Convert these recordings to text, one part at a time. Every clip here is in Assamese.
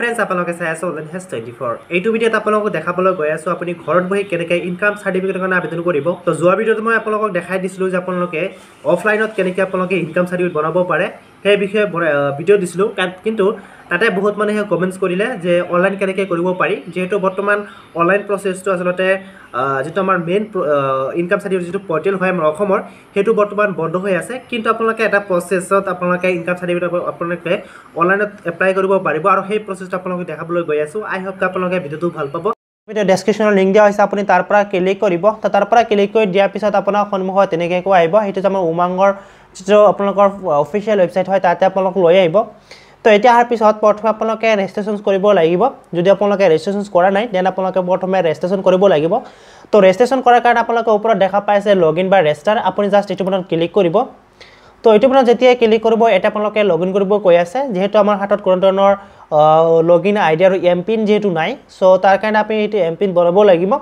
ৰেফাৰেঞ্চ আপোনালোকে চাই আছোঁ অনলাইন হেজ টুৱেণ্টি ফ'ৰ এইটো ভিডিঅ'ত আপোনালোকক দেখাবলৈ গৈ আছোঁ আপুনি ঘৰত বহি কেনেকৈ ইনকাম চাৰ্টিফিকেটৰ কাৰণে আবেদন কৰিব তো যোৱা ভিডিঅ'ত মই আপোনালোকক দেখাই দিছিলোঁ যে আপোনালোকে অফলাইনত কেনেকৈ আপোনালোকে ইনকাম চাৰ্টিফিকেট বনাব পাৰে সেই বিষয়ে ভিডিঅ' দিছিলোঁ কিন্তু তাতে বহুত মানুহে কমেণ্টছ কৰিলে যে অনলাইন কেনেকৈ কৰিব পাৰি যিহেতু বৰ্তমান অনলাইন প্ৰচেছটো আচলতে যিটো আমাৰ মেইন ইনকাম চাৰ্টিফিকেট যিটো পৰ্টেল হয় আমাৰ অসমৰ সেইটো বৰ্তমান বন্ধ হৈ আছে কিন্তু আপোনালোকে এটা প্ৰচেছত আপোনালোকে ইনকাম চাৰ্টিফিকেট আপোনালোকে অনলাইনত এপ্লাই কৰিব পাৰিব আৰু সেই প্ৰচেছটো আপোনালোকে দেখাবলৈ গৈ আছোঁ আই হোপ আপোনালোকে ভিডিঅ'টো ভাল পাব ভিডিঅ' ডেছক্ৰিপশ্যনৰ লিংক দিয়া হৈছে আপুনি তাৰ পৰা ক্লিক কৰিব তো তাৰ পৰা ক্লিক কৰি দিয়াৰ পিছত আপোনাৰ সন্মুখত তেনেকৈ আহিব সেইটো আমাৰ উমাংগৰ যিটো আপোনালোকৰ অফিচিয়েল ৱেবছাইট হয় তাতে আপোনালোক লৈ আহিব তো এতিয়া অহাৰ পিছত প্ৰথমে আপোনালোকে ৰেজিষ্ট্ৰেশ্যন কৰিব লাগিব যদি আপোনালোকে ৰেজিষ্ট্ৰেশ্যন কৰা নাই দেন আপোনালোকে প্ৰথমে ৰেজিষ্ট্ৰেশ্যন কৰিব লাগিব তো ৰেজিষ্ট্ৰেশ্যন কৰাৰ কাৰণে আপোনালোকে ওপৰত দেখা পাইছে লগ ইন বা ৰেজিষ্টাৰ আপুনি জাষ্ট এইটো বটনত ক্লিক কৰিব তো এইটো বটনত যেতিয়াই ক্লিক কৰিব এতিয়া আপোনালোকে লগ ইন কৰিব কৈ আছে যিহেতু আমাৰ হাতত কোনো ধৰণৰ লগ ইন আইডি আৰু এম পিন যিহেতু নাই চ' তাৰ কাৰণে আপুনি এইটো এম পিন বনাব লাগিব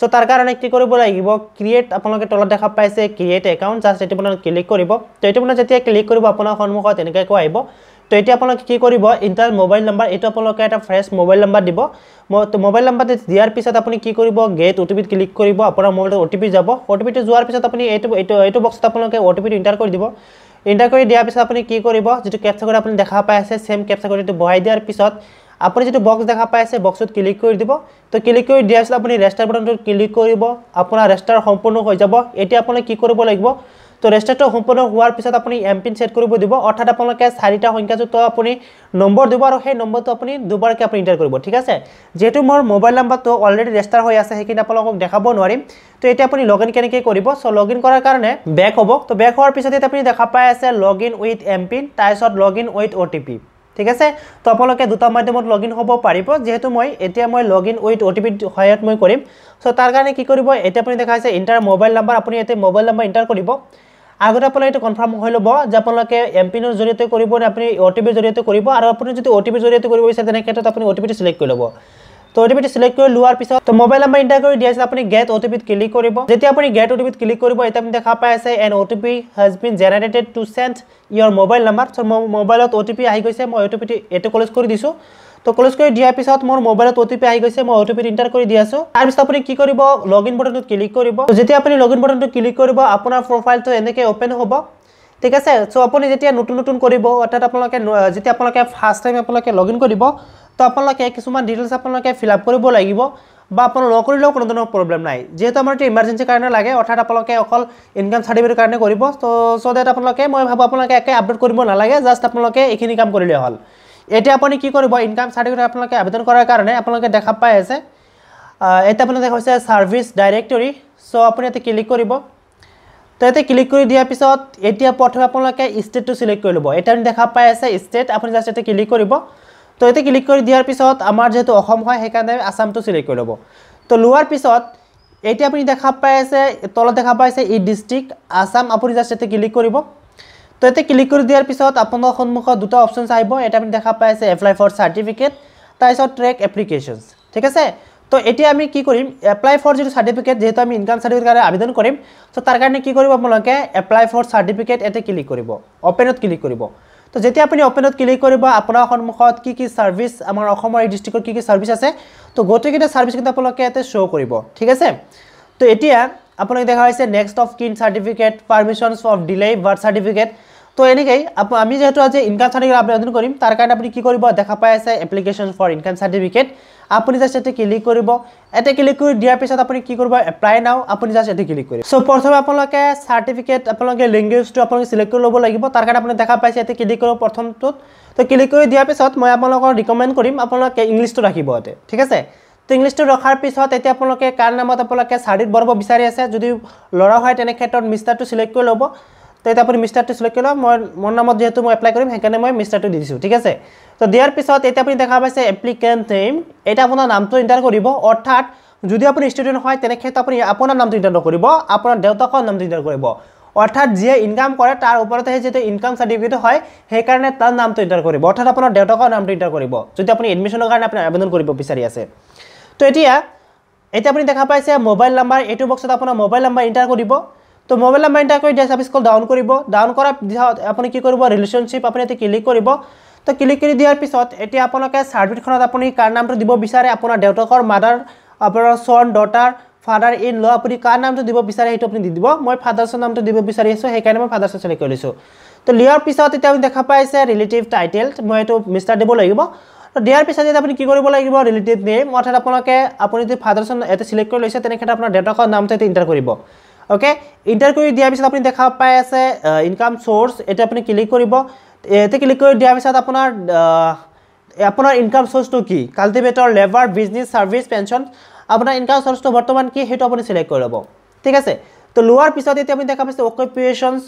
চ' তাৰ কাৰণে কি কৰিব লাগিব ক্ৰিয়েট আপোনালোকে তলত দেখা পাইছে ক্ৰিয়েট একাউণ্ট জাষ্ট এইটো বটনত ক্লিক কৰিব তো এইটো বটনত যেতিয়া ক্লিক কৰিব আপোনাৰ সন্মুখত এনেকৈ কৈ আহিব তো এতিয়া আপোনালোকে কি কৰিব ইণ্টাৰ মোবাইল নাম্বাৰ এই আপোনালোকে এটা ফ্ৰেছ মোবাইল নাম্বাৰ দিব তো মোবাইল নম্বৰ দিয়াৰ পিছত আপুনি কি কৰিব গেট ওটিপিত ক্লিক কৰব আপনাৰ মোবাইল ওটিপি যাব ওটিপিটি যোৱাৰ পিছত আপুনি আপনি এই বক্সত আপনাদেৰ ওটিপিটি ইণ্টাৰ কৰি দিব ইন্টাৰ কৰি দিয়াৰ পিছত আপুনি কি কৰব যেটি ক্যাপচাগড়ি আপুনি দেখা পাই আছে সেম ক্যাপচাগড়িটি বহাই দিয়াৰ পিছত আপুনি যদি বক্স দেখা পাই আছে বক্সত ক্লিক কৰি দিব তো ক্লিক কৰি দিয়াৰ পিছত আপুনি ৰেজিস্টাৰ বটনটি ক্লিক কৰিব আপোনাৰ ৰেজিস্টাৰ সম্পূৰ্ণ হৈ যাব এতিয়া আপনাৰ কি কৰিব লাগিব তো ৰেজিষ্ট্ৰেটৰ সম্পূৰ্ণ হোৱাৰ পিছত আপুনি এম পিন ছেট কৰিব দিব অৰ্থাৎ আপোনালোকে চাৰিটা সংখ্যাযুক্ত আপুনি নম্বৰ দিব আৰু সেই নম্বৰটো আপুনি দুবাৰকৈ আপুনি ইণ্টাৰ কৰিব ঠিক আছে যিহেতু মোৰ মোবাইল নম্বৰটো অলৰেডি ৰেজিষ্টাৰ হৈ আছে সেইখিনি আপোনালোকক দেখাব নোৱাৰিম তো এতিয়া আপুনি লগ ইন কেনেকৈ কৰিব চ' লগ ইন কৰাৰ কাৰণে বেক হ'ব তো বেক হোৱাৰ পিছতে আপুনি দেখা পাই আছে log in with M pin তাৰপিছত log in with O' T P ঠিক আছে তো আপোনালোকে দুটা মাধ্যমত লগ ইন হ'ব পাৰিব যিহেতু মই এতিয়া মই log in with O' T পিৰ সহায়ত মই কৰিম চ' তাৰ কাৰণে কি কৰিব এতিয়া আপুনি দেখা আছে ইণ্টাৰ মোবাইল নাম্বাৰ আপুনি এতিয়া মোবাইল নাম্বাৰ ইণ্টাৰ কৰিব আগতে আপোনালোকে এইটো কনফাৰ্ম হৈ ল'ব যে আপোনালোকে এম পিনৰ জৰিয়তে কৰিব নে আপুনি অ' টি পিৰ জৰিয়তে কৰিব আৰু আপুনি যদি অ' টি পিৰ জৰিয়তে কৰিব বিচাৰে তেনে ক্ষেত্ৰত আপুনি অ' টি পিটো চিলেক্ট কৰি ল'ব তো অ' টি পিটো চিলেক্ট কৰি লোৱাৰ পিছত তো মোবাইল নাম্বাৰ ইণ্টাৰ কৰি দিয়া আছে আপুনি গেট অ' টি পিত ক্লিক কৰিব যেতিয়া আপুনি গেট অ' টি পিত ক্লিক কৰিব এতিয়া আপুনি দেখা পাই আছে an O' T P has been generated to send your mobile number so' মোবাইলত অ' টি পি আহি গৈছে মই অ' টি পিটো এইটো কলেজ কৰি দিছোঁ তো ক্লোজ কৰি দিয়াৰ পিছত মোৰ মোবাইলত অ' টি পি আহি গৈছে মই অ' টি পিত ইণ্টাৰ কৰি দি আছো তাৰপিছত আপুনি কি কৰিব লগ ইন বটনটোত ক্লিক কৰিব যেতিয়া আপুনি লগ ইন বটনটো ক্লিক কৰিব আপোনাৰ প্ৰফাইলটো এনেকৈ অ'পেন হ'ব ঠিক আছে চ' আপুনি যেতিয়া নতুন নতুন কৰিব অৰ্থাৎ আপোনালোকে যেতিয়া আপোনালোকে ফাৰ্ষ্ট টাইম আপোনালোকে লগ ইন কৰিব তো আপোনালোকে কিছুমান ডিটেইলছ আপোনালোকে ফিল আপ কৰিব লাগিব বা আপোনাৰ নকৰিলেও কোনো ধৰণৰ প্ৰব্লেম নাই যিহেতু আমাৰ এতিয়া ইমাৰ্জেঞ্চিৰ কাৰণে লাগে অৰ্থাৎ আপোনালোকে অকল ইনকাম চাৰ্টিফিকেটৰ কাৰণে কৰিব তো চ' ডেট আপোনালোকে মই ভাবোঁ আপোনালোকে একে আপডেট কৰিব নালাগে জাষ্ট আপোনালোকে এইখিনি কাম কৰিলে হ'ল এতিয়া আপুনি কি কৰিব ইনকাম চাৰ্টিফিকেট আপোনালোকে আবেদন কৰাৰ কাৰণে আপোনালোকে দেখা পাই আছে এতিয়া আপোনাৰ দেখা হৈছে ছাৰ্ভিচ ডাইৰেক্টৰী চ' আপুনি ইয়াতে ক্লিক কৰিব তো ইয়াতে ক্লিক কৰি দিয়াৰ পিছত এতিয়া প্ৰথমে আপোনালোকে ষ্টেটটো চিলেক্ট কৰি ল'ব এতিয়া আপুনি দেখা পাই আছে ষ্টেট আপুনি জাষ্ট ইয়াতে ক্লিক কৰিব তো ইয়াতে ক্লিক কৰি দিয়াৰ পিছত আমাৰ যিহেতু অসম হয় সেইকাৰণে আছামটো চিলেক্ট কৰি ল'ব তো লোৱাৰ পিছত এতিয়া আপুনি দেখা পাই আছে তলত দেখা পাই আছে ই ডিষ্ট্ৰিক্ট আছাম আপুনি জাষ্ট ইয়াতে ক্লিক কৰিব তো এতিয়া ক্লিক কৰি দিয়াৰ পিছত আপোনালোকৰ সন্মুখত দুটা অপশ্যনছ আহিব এটা আপুনি দেখা পাই আছে এপ্লাই ফৰ চাৰ্টিফিকেট তাৰপিছত ট্ৰেক এপ্লিকেশ্যনছ ঠিক আছে তো এতিয়া আমি কি কৰিম এপ্লাই ফৰ যিটো চাৰ্টিফিকেট যিহেতু আমি ইনকাম চাৰ্টিফিকেট কাৰণে আবেদন কৰিম তো তাৰ কাৰণে কি কৰিব আপোনালোকে এপ্লাই ফৰ চাৰ্টিফিকেট এতিয়া ক্লিক কৰিব অপেনত ক্লিক কৰিব তো যেতিয়া আপুনি অপেনত ক্লিক কৰিব আপোনাৰ সন্মুখত কি কি চাৰ্ভিচ আমাৰ অসমৰ এই ডিষ্ট্ৰিক্টৰ কি কি চাৰ্ভিচ আছে তো গোটেইকেইটা চাৰ্ভিচ কিন্তু আপোনালোকে ইয়াতে শ্ব' কৰিব ঠিক আছে তো এতিয়া আপোনালোকে দেখা হৈছে next of kin certificate permissions of delay birth certificate তো এনেকেই আমি যিহেতু আজি ইনকাম চাৰ্টিফিকেট আবেদন কৰিম তাৰ কাৰণে আপুনি কি কৰিব দেখা পাই আছে এপ্লিকেশ্যন ফৰ ইনকাম চাৰ্টিফিকেট আপুনি জাষ্ট এতিয়া ক্লিক কৰিব এতিয়া ক্লিক কৰি দিয়াৰ পিছত আপুনি কি কৰিব এপ্লাই নাও আপুনি জাষ্ট এতিয়া ক্লিক কৰিব চ' প্ৰথমে আপোনালোকে চাৰ্টিফিকেট আপোনালোকে লেংগুৱেজটো আপোনালোকে চিলেক্ট কৰি ল'ব লাগিব তাৰ কাৰণে আপুনি দেখা পাইছে এতিয়া ক্লিক কৰিব প্ৰথমটোত তো ক্লিক কৰি দিয়াৰ পিছত মই আপোনালোকক ৰিকমেণ্ড কৰিম আপোনালোকে ইংলিছটো ৰাখিব এতিয়া ঠিক আছে তো ইংলিছটো ৰখাৰ পিছত এতিয়া আপোনালোকে কাৰ নামত আপোনালোকে চাৰ্টিত বঢ়াব বিচাৰি আছে যদি ল'ৰা হয় তেনে ক্ষেত্ৰত মিষ্টাৰটো চিলেক্ট কৰি ল'ব তো চিলেক্ট কৰি লওক মই মোৰ নামত যিহেতু মই এপ্লাই কৰিম সেইকাৰণে মই মিষ্টাৰটো দি দিছোঁ ঠিক আছে তো দিয়াৰ পিছত এতিয়া আপুনি দেখা পাইছে এপ্লিকেণ্ট নেম এটা আপোনাৰ নামটো ইণ্টাৰ কৰিব অৰ্থাৎ যদি আপুনি ষ্টুডেণ্ট হয় তেনে ক্ষেত্রে আপনি আপনার নামটা ইন্টার করব আপনার দেউতাকর নামটা ইন্টার করব অর্থাৎ যে ইনকাম করে তার উপরতে যেহেতু ইনকাম চাৰ্টিফিকেট হয় সেইকাৰণে তাৰ নামটো ইণ্টাৰ কৰিব অৰ্থাৎ আপোনাৰ দেউতাকৰ নামটো ইণ্টাৰ কৰিব যদি আপুনি এডমিশ্যনৰ কাৰণে আপুনি আবেদন কৰিব বিচাৰি আছে তো এতিয়া এতিয়া আপুনি দেখা পাইছে মোবাইল নাম্বাৰ এইটো বক্সত আপোনাৰ মোবাইল নাম্বাৰ ইণ্টাৰ কৰিব তো মোবাইল নাম্বাৰ এন্টাৰ কৰি জাস্ট আপনি স্কল ডাউন কৰিব ডাউন কৰাৰ পিছত আপনি কি কৰিব ৰিলেশনশিপ আপুনি এতে ক্লিক কৰিব তো ক্লিক কৰি দিয়াৰ পিছত এটি আপনাকে সাৰ্টিফিকেট আপুনি কাৰ নামটো দিব বিচাৰে আপোনাৰ দেউতকৰ মাদাৰ আপোনাৰ সন ডটাৰ ফাদাৰ ইন ল আপুনি কাৰ নামটো দিব বিচাৰে সেইটা আপুনি দি দিব মই ফাদার্সর নামটো দিব বিচারি আছো সেইকারণে মানে ফাদার্সর সিলেক্ট করেছো তো লিয়ার পিছত এটা আপুনি দেখা পাইছে ৰিলেটিভ টাইটেল মই এটো মিষ্টাৰ দিব লাগিব তো দিয়ার পিছত যদি আপনি কি করব লাগিব রিলেটিভ নেম অর্থাৎ আপনাকে আপনি যদি ফাদার্সন এতে সিলেক্ট করে লৈছে তেনে আপনার দেউতকর নামটা এতে ইন্টার করবো ওকে এন্টাৰ কৰি দিয়া পিছত আপুনি দেখা পাই আছে ইনকাম সোৰ্স এটা আপুনি ক্লিক কৰিব এতে ক্লিক কৰি দিয়া পিছত আপোনাৰ আপোনাৰ ইনকাম সোৰ্সটো কি cultivator labour business service pension আপোনাৰ ইনকাম সোৰ্সটো বৰ্তমান কি হেতু আপুনি সিলেক্ট কৰি লব ঠিক আছে তো লোৱাৰ পিছত এতিয়া আপুনি দেখা পাইছে অকুপেশনস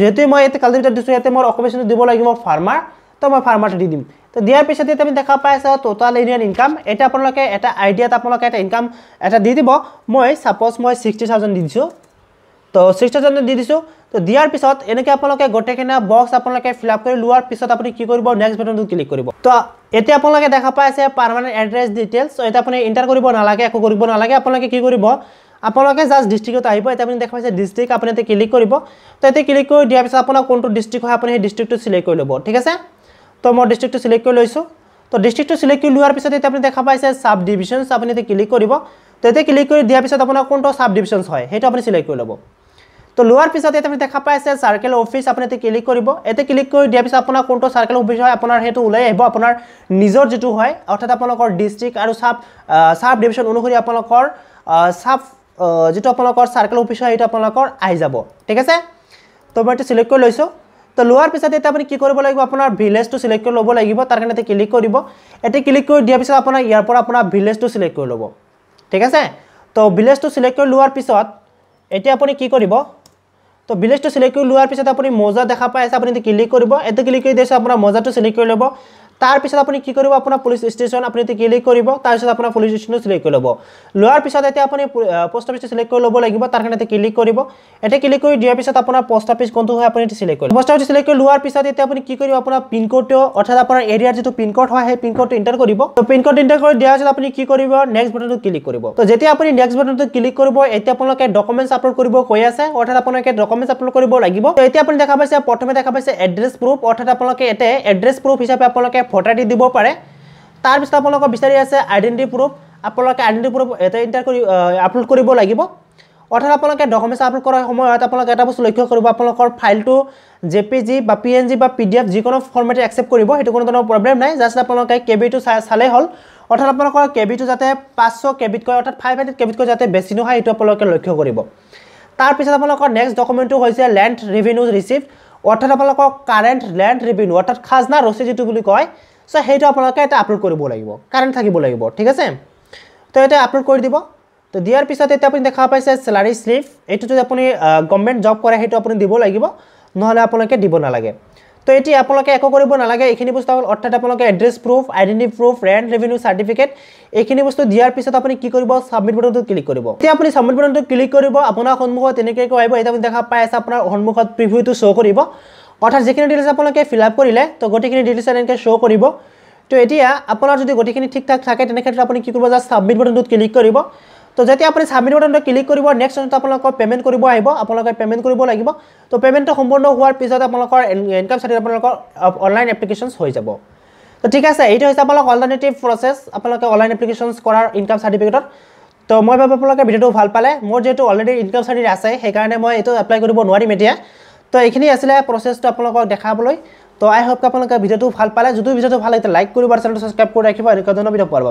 যেহেতু মই এতিয়া কালটিভেটৰ দিছোঁ ইয়াতে মোৰ অকুপেশ্যনটো দিব লাগিব ফাৰ্মাৰ তো মই ফাৰ্মাৰটো দি দিম তো দিয়াৰ পিছত এতিয়া আমি দেখা পাই আছে টোটাল এনুৱেল ইনকাম এতিয়া আপোনালোকে এটা আইডিয়াত আপোনালোকে এটা ইনকাম এটা দি দিব মই ছাপ'জ মই ছিক্সটি থাউজেণ্ড দি দিছোঁ তো সৃষ্টিচন্দ্র দি দিছো তো দিয়ার পিছত এনেকে আপনাদের গোটেখানা বক্স আপনাদের ফিল আপ করে লওয়ার পিছত আপনি কি করব নেক্সট বাটন ক্লিক করব তো এতে আপনাদের দেখা পাই আছে পার্মানেন্ট অ্যাড্রেস ডিটেলস তো এটা আপনি এন্টার করব না লাগে একো করব না লাগে আপনাদের কি করব আপনাদের জাস্ট ডিস্ট্রিক্ট আইব এটা আপনি দেখা পাইছে ডিস্ট্রিক্ট আপনি এতে ক্লিক করব তো এতে ক্লিক করে দিয়ার পিছত আপনার কোনটো ডিস্ট্রিক্ট হয় আপনি সেই ডিস্ট্রিক্টটো সিলেক্ট করে লব ঠিক আছে তো মই ডিস্ট্রিক্টটো সিলেক্ট করে লৈছো তো ডিস্ট্রিক্টটো সিলেক্ট করে লওয়ার পিছত এটা আপনি দেখা পাইছে সাব ডিভিশনস আপনি এতে ক্লিক করব তো এতে ক্লিক করে দিয়ার পিছত আপনার কোনটো সাব ডিভিশনস হয় সেটা আপনি সিলেক্ট করে লব তো লোৱাৰ পিছত ইয়াত আপুনি দেখা পাই আছে চাৰ্কেল অফিচ আপুনি এতিয়া ক্লিক কৰিব এতিয়া ক্লিক কৰি দিয়াৰ পিছত আপোনাৰ কোনটো চাৰ্কেল অফিচ হয় আপোনাৰ সেইটো ওলাই আহিব আপোনাৰ নিজৰ যিটো হয় অৰ্থাৎ আপোনালোকৰ ডিষ্ট্ৰিক্ট আৰু চাব চাব ডিভিশ্যন অনুসৰি আপোনালোকৰ চাব যিটো আপোনালোকৰ চাৰ্কেল অফিচ হয় সেইটো আপোনালোকৰ আহি যাব ঠিক আছে তো মই এতিয়া চিলেক্ট কৰি লৈছোঁ তো লোৱাৰ পিছত এতিয়া আপুনি কি কৰিব লাগিব আপোনাৰ ভিলেজটো চিলেক্ট কৰি ল'ব লাগিব তাৰ কাৰণে এতিয়া ক্লিক কৰিব এতিয়া ক্লিক কৰি দিয়াৰ পিছত আপোনাৰ ইয়াৰ পৰা আপোনাৰ ভিলেজটো চিলেক্ট কৰি ল'ব ঠিক আছে তো ভিলেজটো চিলেক্ট কৰি লোৱাৰ পিছত এতিয়া আপুনি কি কৰিব তো ভিলেজটো চিলেক্ট কৰি লোৱাৰ পিছত আপুনি মজা দেখা পাই আছে আপুনি ক্লিক কৰিব এইটো ক্লিক কৰি দিছোঁ আপোনাৰ মজাটো চিলেক্ট কৰি ল'ব তাৰপিছত আপুনি কি কৰিব আপোনাৰ পুলিচ ষ্টেচন আপুনি এতিয়া ক্লিক কৰিব তাৰপিছত আপোনাৰ পুলিচ ষ্টেচনটো চিলেক্ট কৰি ল'ব লোৱাৰ পিছত এতিয়া আপুনি পোষ্ট অফিচটো চিলেক্ট কৰি ল'ব লাগিব তাৰ কাৰণে এতিয়া ক্লিক কৰিব এতিয়া ক্লিক কৰি দিয়াৰ পিছত আপোনাৰ পষ্ট অফিচ কোনটো হয় আপুনি এতিয়া চিলেক্ট কৰিব পষ্ট অফিচ চিলেক্ট কৰি লোৱাৰ পিছত এতিয়া আপুনি কি কৰিব আপোনাৰ পিনক'ডটো অৰ্থাৎ আপোনাৰ এৰিয়াৰ যিটো পিনক'ড হয় সেই পিনক'ডটো ইণ্টাৰ কৰিব তো পিনক'ড ইণ্টাৰ কৰি দিয়াৰ পিছত আপুনি কি কৰিব নেক্সট বটনটো ক্লিক কৰিব তো যেতিয়া আপুনি নেক্সট বটনটো ক্লিক কৰিব এতিয়া আপোনালোকে ডকুমেণ্টছ আপলোড কৰিব কৈ আছে অৰ্থাৎ আপোনালোকে ডকুমেণ্টছ আপলোড কৰিব লাগিব তো এতিয়া আপুনি দেখা পাইছে প্ৰথমে দেখা পাইছে এড্ৰেছ প্ৰুফ অৰ্থাৎ আপোনালোকে এতিয়া এড্ৰেছ প্ৰুফ হিচাপে আপোনালোকে ভোটাৰ দিব পাৰে তাৰপিছত আপোনালোকক বিচাৰি আছে আইডেণ্টি প্ৰুফ আপোনালোকে আইডেণ্টি প্ৰুফ এটা ইণ্টাৰ কৰি আপলোড কৰিব লাগিব অৰ্থাৎ আপোনালোকে ডকুমেণ্টছ আপলোড কৰাৰ সময়ত আপোনালোকে এটা বস্তু লক্ষ্য কৰিব আপোনালোকৰ ফাইলটো জে পি জি বা পি এন জি বা পি ডি এফ যিকোনো ফৰ্মেটে একচেপ্ট কৰিব সেইটো কোনো ধৰণৰ প্ৰব্লেম নাই জাষ্ট আপোনালোকে কে বিটো চাই চালেই হ'ল অৰ্থাৎ আপোনালোকৰ কে বিটো যাতে পাঁচশ কে বিতকৈ অৰ্থাৎ ফাইভ হাণ্ড্ৰেড কে বিতকৈ যাতে বেছি নহয় সেইটো আপোনালোকে লক্ষ্য কৰিব তাৰপিছত আপোনালোকৰ নেক্সট ডকুমেণ্টটো হৈছে লেণ্ড ৰেভিনিউ ৰিচিপ্ট অৰ্থাৎ আপোনালোকক কাৰেণ্ট লেণ্ড ৰেভিনিউ অৰ্থাৎ খাজনা ৰচিদ যিটো বুলি কয় চ' সেইটো আপোনালোকে এটা আপলোড কৰিব লাগিব কাৰেণ্ট থাকিব লাগিব ঠিক আছে তো এতিয়া আপলোড কৰি দিব তো দিয়াৰ পিছত এতিয়া আপুনি দেখা পাইছে চেলাৰী শ্লিপ এইটো যদি আপুনি গভমেণ্ট জব কৰে সেইটো আপুনি দিব লাগিব নহ'লে আপোনালোকে দিব নালাগে তো এতিয়া আপোনালোকে একো কৰিব নালাগে এইখিনি বস্তু অৰ্থাৎ আপোনালোকে address proof identity proof rent revenue certificate এইখিনি বস্তু দিয়াৰ পিছত আপুনি কি কৰিব ছাবমিট বটনটোত ক্লিক কৰিব এতিয়া আপুনি ছাবমিট বটনটোত ক্লিক কৰিব আপোনাৰ সন্মুখত তেনেকৈ আহিব এতিয়া আপুনি দেখা পাই আছে আপোনাৰ সন্মুখত প্ৰিভিউটো শ্ব' কৰিব অৰ্থাৎ যিখিনি ডিটেইলছ আপোনালোকে ফিল আপ কৰিলে তো গোটেইখিনি ডিটেইলছ এনেকৈ শ্ব' কৰিব তো এতিয়া আপোনাৰ যদি গোটেইখিনি ঠিক ঠাক থাকে তেনে ক্ষেত্ৰত আপুনি কি কৰিব যা ছাবমিট বটনটোত ক্লিক কৰিব তো যেতিয়া আপুনি ছাবমিট বটনটো ক্লিক কৰিব নেক্সট অনুসৰি আপোনালোকৰ পে'মেণ্ট কৰিব আহিব আপোনালোকে পে'মেণ্ট কৰিব লাগিব তো পে'মেণ্টটো সম্পূৰ্ণ হোৱাৰ পিছত আপোনালোকৰ ইনকাম চাৰ্টি আপোনালোকৰ অনলাইন এপ্লিকেশ্যনছ হৈ যাব তো ঠিক আছে এইটো হৈছে আপোনালোকৰ অল্টাৰনেটিভ প্ৰচেছ আপোনালোকে অনলাইন এপ্লিকেশ্যনছ কৰাৰ ইনকাম চাৰ্টিফিকেটত তো মই ভাবোঁ আপোনালোকে ভিডিঅ'টো ভাল পালে মোৰ যিহেতু অলৰেডি ইনকাম চাৰ্টি আছে সেইকাৰণে মই এইটো এপ্লাই কৰিব নোৱাৰিম এতিয়া তো এইখিনি আছিলে প্ৰচেছটো আপোনালোকক দেখাবলৈ তো আই হোপ আপোনালোকে ভিডিঅ'টো ভাল পালে যদিও ভিডিঅ'টো ভাল লাগে লাইক কৰিব আৰু চেনেলটো ছাবস্ক্ৰাইব কৰি ৰাখিব এনেকুৱা ধৰণৰ ভিডিঅ' পাৰিব